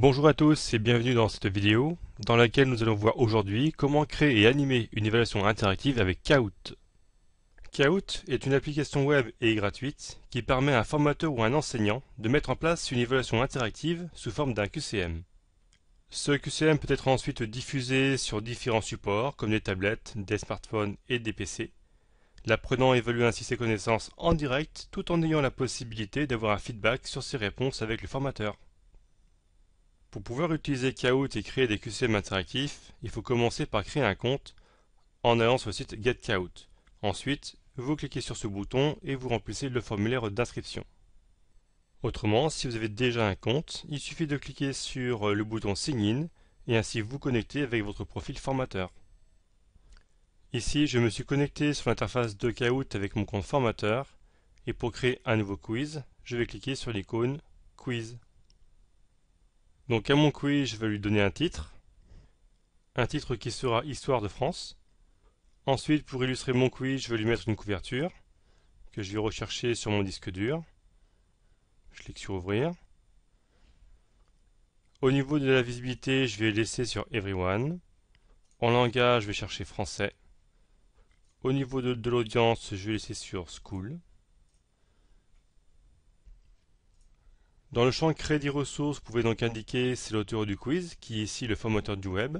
Bonjour à tous et bienvenue dans cette vidéo dans laquelle nous allons voir aujourd'hui comment créer et animer une évaluation interactive avec Kahoot. Kahoot est une application web et gratuite qui permet à un formateur ou un enseignant de mettre en place une évaluation interactive sous forme d'un QCM. Ce QCM peut être ensuite diffusé sur différents supports comme des tablettes, des smartphones et des PC. L'apprenant évalue ainsi ses connaissances en direct tout en ayant la possibilité d'avoir un feedback sur ses réponses avec le formateur. Pour pouvoir utiliser Kahoot et créer des QCM interactifs, il faut commencer par créer un compte en allant sur le site getkahoot. Ensuite, vous cliquez sur ce bouton et vous remplissez le formulaire d'inscription. Autrement, si vous avez déjà un compte, il suffit de cliquer sur euh, le bouton Sign In et ainsi vous connecter avec votre profil formateur. Ici, je me suis connecté sur l'interface de Kahoot avec mon compte formateur et pour créer un nouveau quiz, je vais cliquer sur l'icône Quiz. Donc à mon quiz, je vais lui donner un titre. Un titre qui sera Histoire de France. Ensuite, pour illustrer mon quiz, je vais lui mettre une couverture que je vais rechercher sur mon disque dur. Je clique sur Ouvrir. Au niveau de la visibilité, je vais laisser sur Everyone. En langage, je vais chercher Français. Au niveau de, de l'audience, je vais laisser sur School. Dans le champ Crédit ressources, vous pouvez donc indiquer c'est l'auteur du quiz, qui est ici le formateur du web.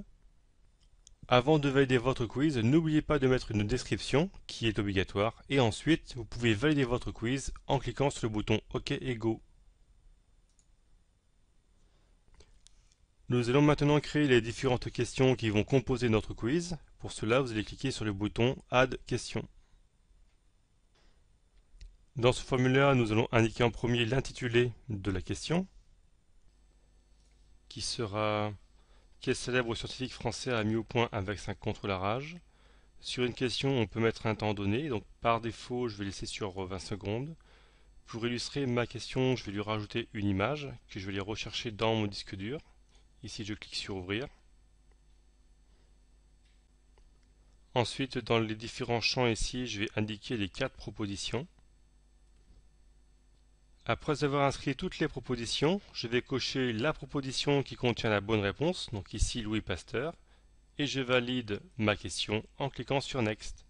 Avant de valider votre quiz, n'oubliez pas de mettre une description, qui est obligatoire, et ensuite, vous pouvez valider votre quiz en cliquant sur le bouton OK et Go. Nous allons maintenant créer les différentes questions qui vont composer notre quiz. Pour cela, vous allez cliquer sur le bouton Add question. Dans ce formulaire, nous allons indiquer en premier l'intitulé de la question, qui sera « Quel célèbre scientifique français a mis au point un vaccin contre la rage ?» Sur une question, on peut mettre un temps donné, donc par défaut, je vais laisser sur 20 euh, secondes. Pour illustrer ma question, je vais lui rajouter une image que je vais aller rechercher dans mon disque dur. Ici, je clique sur « Ouvrir ». Ensuite, dans les différents champs ici, je vais indiquer les quatre propositions. Après avoir inscrit toutes les propositions, je vais cocher la proposition qui contient la bonne réponse, donc ici Louis Pasteur, et je valide ma question en cliquant sur Next.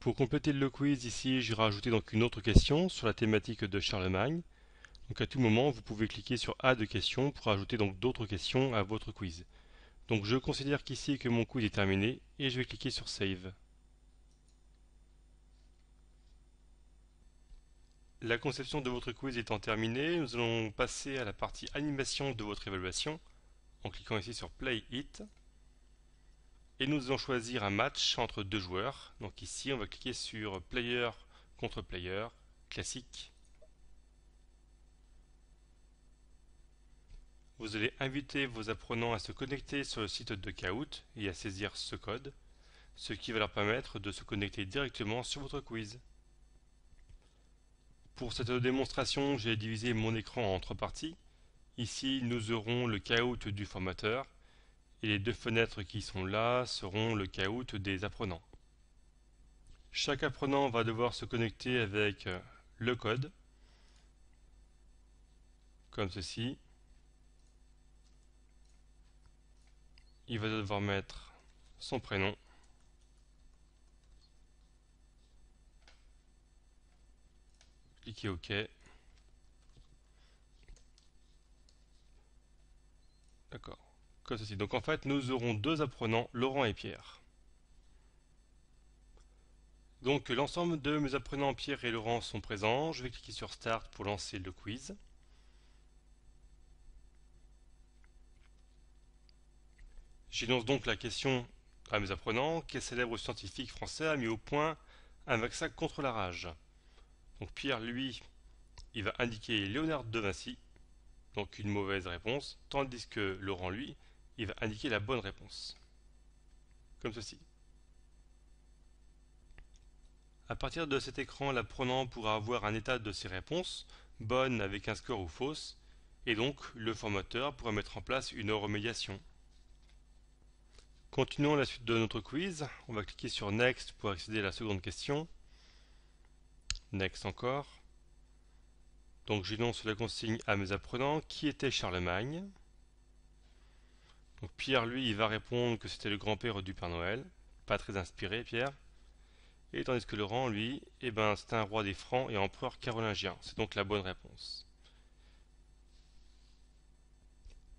Pour compléter le quiz, ici, j'ai rajouté donc une autre question sur la thématique de Charlemagne. Donc à tout moment, vous pouvez cliquer sur Add de questions pour ajouter donc d'autres questions à votre quiz. Donc je considère qu'ici que mon quiz est terminé et je vais cliquer sur Save. La conception de votre quiz étant terminée, nous allons passer à la partie animation de votre évaluation en cliquant ici sur Play It. Et nous allons choisir un match entre deux joueurs. Donc ici, on va cliquer sur Player contre Player, classique. Vous allez inviter vos apprenants à se connecter sur le site de Kahoot et à saisir ce code, ce qui va leur permettre de se connecter directement sur votre quiz. Pour cette démonstration, j'ai divisé mon écran en trois parties. Ici, nous aurons le caoutchouc du formateur et les deux fenêtres qui sont là seront le caoutchouc des apprenants. Chaque apprenant va devoir se connecter avec euh, le code, comme ceci. Il va devoir mettre son prénom cliquez OK. D'accord. Comme ceci. Donc en fait, nous aurons deux apprenants, Laurent et Pierre. Donc l'ensemble de mes apprenants Pierre et Laurent sont présents. Je vais cliquer sur Start pour lancer le quiz. J'énonce donc la question à mes apprenants. Quel célèbre scientifique français a mis au point un vaccin contre la rage donc Pierre, lui, il va indiquer Léonard de Vinci, donc une mauvaise réponse, tandis que Laurent, lui, il va indiquer la bonne réponse. Comme ceci. À partir de cet écran, l'apprenant pourra avoir un état de ses réponses, bonnes avec un score ou fausse, et donc le formateur pourra mettre en place une remédiation. Continuons la suite de notre quiz. On va cliquer sur Next pour accéder à la seconde question. Next encore. Donc j'énonce la consigne à mes apprenants. Qui était Charlemagne Donc Pierre, lui, il va répondre que c'était le grand-père du Père Noël. Pas très inspiré, Pierre. Et tandis que Laurent, lui, eh ben, c'est un roi des Francs et empereur carolingien. C'est donc la bonne réponse.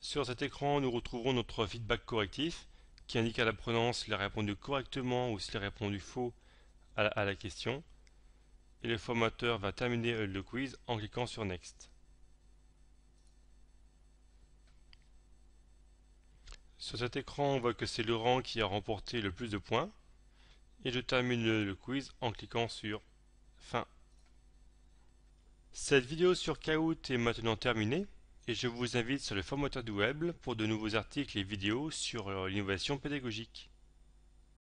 Sur cet écran, nous retrouverons notre feedback correctif qui indique à l'apprenant s'il a répondu correctement ou s'il a répondu faux à la question et le formateur va terminer le quiz en cliquant sur Next. Sur cet écran, on voit que c'est Laurent qui a remporté le plus de points. Et je termine le quiz en cliquant sur Fin. Cette vidéo sur Kahoot est maintenant terminée et je vous invite sur le formateur du web pour de nouveaux articles et vidéos sur l'innovation pédagogique.